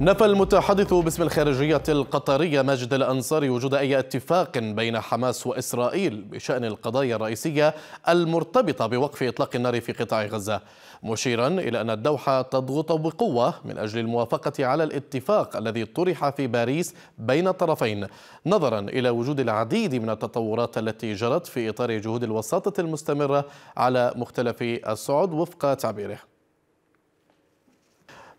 نفى المتحدث باسم الخارجية القطرية ماجد الأنصاري وجود أي اتفاق بين حماس وإسرائيل بشأن القضايا الرئيسية المرتبطة بوقف إطلاق النار في قطاع غزة مشيرا إلى أن الدوحة تضغط بقوة من أجل الموافقة على الاتفاق الذي طرح في باريس بين الطرفين نظرا إلى وجود العديد من التطورات التي جرت في إطار جهود الوساطة المستمرة على مختلف الصعد وفق تعبيره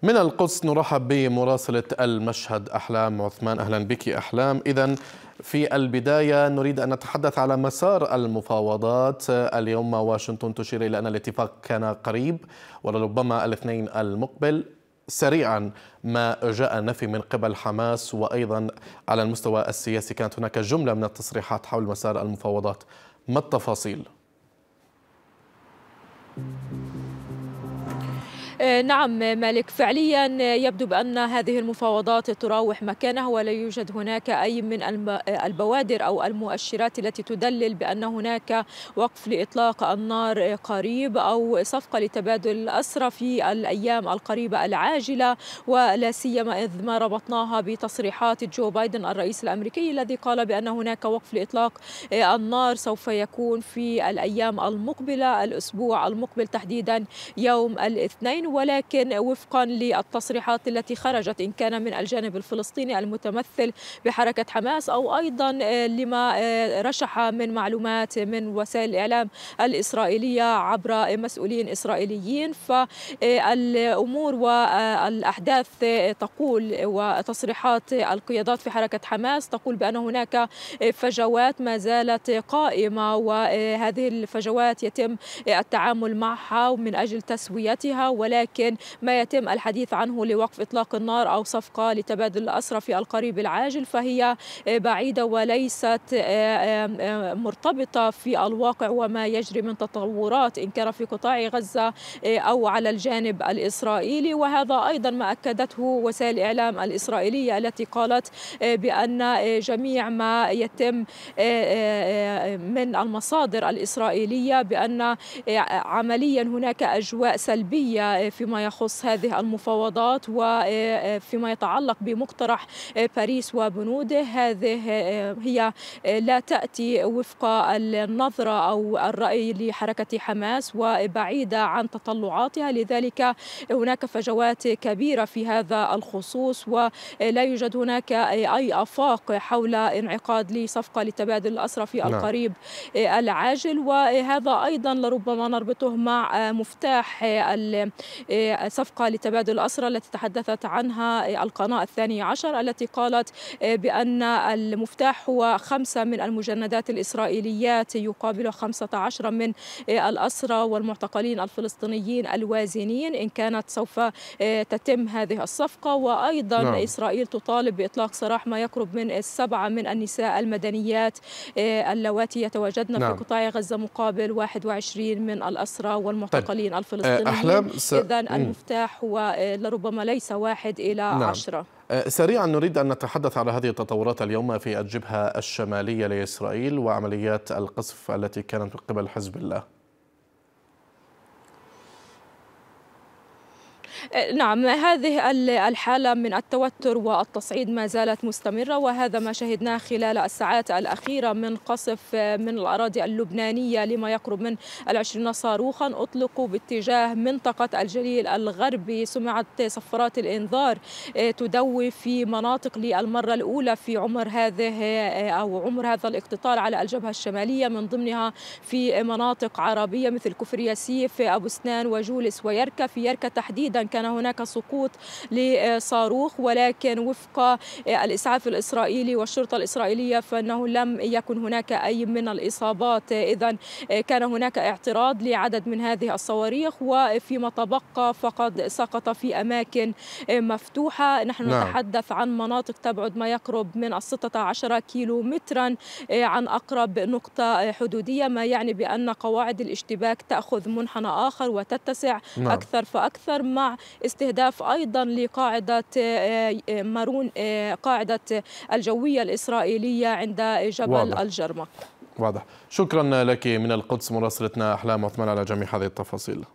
من القدس نرحب بمراسلة المشهد أحلام عثمان أهلا بك أحلام إذا في البداية نريد أن نتحدث على مسار المفاوضات اليوم واشنطن تشير إلى أن الاتفاق كان قريب ولربما الاثنين المقبل سريعا ما جاء النفي من قبل حماس وأيضا على المستوى السياسي كانت هناك جملة من التصريحات حول مسار المفاوضات ما التفاصيل؟ آه، نعم مالك فعليا آه، يبدو بأن هذه المفاوضات تراوح مكانها ولا يوجد هناك أي من آه، البوادر أو المؤشرات التي تدلل بأن هناك وقف لإطلاق النار قريب أو صفقة لتبادل الأسرى في الأيام القريبة العاجلة ولا سيما إذ ما ربطناها بتصريحات جو بايدن الرئيس الأمريكي الذي قال بأن هناك وقف لإطلاق النار سوف يكون في الأيام المقبلة الأسبوع المقبل تحديدا يوم الاثنين ولكن وفقا للتصريحات التي خرجت إن كان من الجانب الفلسطيني المتمثل بحركة حماس أو أيضا آه، لما آه، رشح من معلومات من وسائل الإعلام الإسرائيلية عبر مسؤولين إسرائيليين فالأمور والأحداث تقول وتصريحات القيادات في حركة حماس تقول بأن هناك فجوات ما زالت قائمة وهذه الفجوات يتم التعامل معها من أجل تسويتها ولكن ولكن ما يتم الحديث عنه لوقف إطلاق النار أو صفقة لتبادل الأسرى في القريب العاجل فهي آه، بعيدة وليست آه، آه، مرتبطة في الواقع وما يجري من تطورات إن كان في قطاع غزة أو على الجانب الإسرائيلي وهذا أيضا ما أكدته وسائل الإعلام الإسرائيلية التي قالت بأن جميع ما يتم من المصادر الإسرائيلية بأن عمليا هناك أجواء سلبية فيما يخص هذه المفاوضات وفيما آه، آه، يتعلق بمقترح آه، باريس وبنوده هذه هي لا تأتي وفق النظرة أو الرأي لحركة حماس وبعيدة عن تطلعاتها لذلك هناك فجوات كبيرة في هذا الخصوص ولا يوجد هناك أي أفاق حول انعقاد لصفقة لتبادل الأسرى في نعم. القريب العاجل وهذا أيضا لربما نربطه مع مفتاح آه، صفقة لتبادل الأسرى التي تحدثت عنها آه، القناة الثانية عشر التي قالت آه، بأن المفتاح هو خمسة من المجندات الإسرائيليات يقابل خمسة عشر من الأسرى والمعتقلين الفلسطينيين الوازنين إن كانت سوف تتم هذه الصفقة وأيضا نعم. إسرائيل تطالب بإطلاق سراح ما يقرب من السبعة من النساء المدنيات اللواتي يتواجدن نعم. في قطاع غزة مقابل 21 من الأسرى والمعتقلين طيب. الفلسطينيين أحلام س... اذا المفتاح هو لربما ليس واحد الى نعم. عشره أه، سريعا نريد أن نتحدث على هذه التطورات اليوم في الجبهة الشمالية لإسرائيل وعمليات القصف التي كانت من قبل حزب الله نعم هذه الحالة من التوتر والتصعيد ما زالت مستمرة وهذا ما شهدناه خلال الساعات الأخيرة من قصف من الأراضي اللبنانية لما يقرب من العشرين صاروخا أطلقوا باتجاه منطقة الجليل الغربي سمعت صفارات الإنذار آه، تدوي في مناطق للمرة الأولى في عمر هذه آه، أو عمر هذا الاقتطال على الجبهة الشمالية من ضمنها في مناطق عربية مثل كفر ياسيف أبو سنان وجولس ويركا في يركا تحديدا كان هناك سقوط لصاروخ ولكن وفق آه، الإسعاف الإسرائيلي والشرطة الإسرائيلية فإنه لم يكن هناك أي من الإصابات آه، إذا آه، كان هناك اعتراض لعدد من هذه الصواريخ وفيما تبقى فقد سقط في أماكن مفتوحة نحن نعم. نتحدث عن مناطق تبعد ما يقرب من 16 كيلو مترا عن أقرب نقطة حدودية ما يعني بأن قواعد الاشتباك تأخذ منحنى آخر وتتسع نعم. أكثر فأكثر مع استهداف أيضا لقاعدة آه، آه، مارون آه، قاعدة الجوية الإسرائيلية عند جبل واضح. الجرمك واضح شكرا لك من القدس مراسلتنا أحلام عثمان على جميع هذه التفاصيل